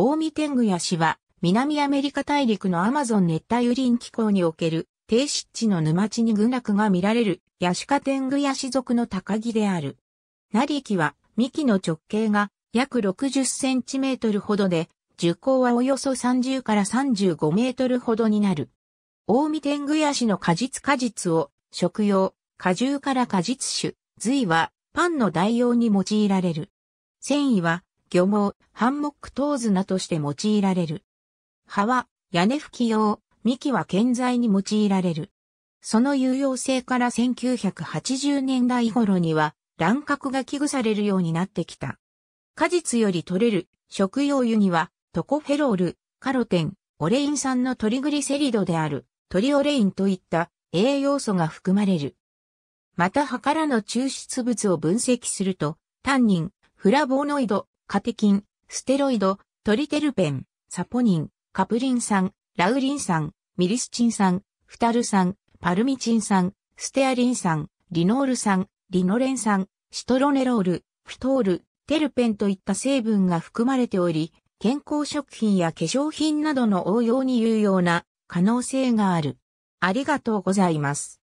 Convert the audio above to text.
大見天狗ヤシは、南アメリカ大陸のアマゾン熱帯雨林気候における低湿地の沼地に群落が見られるヤシカテングヤシ属の高木である。なりきは幹の直径が約60センチメートルほどで、樹高はおよそ30から35メートルほどになる。大見天狗ヤシの果実果実を食用、果汁から果実酒、髄はパンの代用に用いられる。繊維は漁網、ハンモック等砂として用いられる。葉は屋根吹き用、幹は建材に用いられる。その有用性から1980年代頃には乱獲が危惧されるようになってきた。果実より取れる食用油にはトコフェロール、カロテン、オレイン酸のトリグリセリドであるトリオレインといった栄養素が含まれる。また葉からの抽出物を分析すると、タンニン、フラボノイド、カテキン、ステロイド、トリテルペン、サポニン、カプリン酸、ラウリン酸、ミリスチン酸、フタル酸、パルミチン酸、ステアリン酸、リノール酸、リノレン酸、シトロネロール、フトール、テルペンといった成分が含まれており、健康食品や化粧品などの応用に有用な可能性がある。ありがとうございます。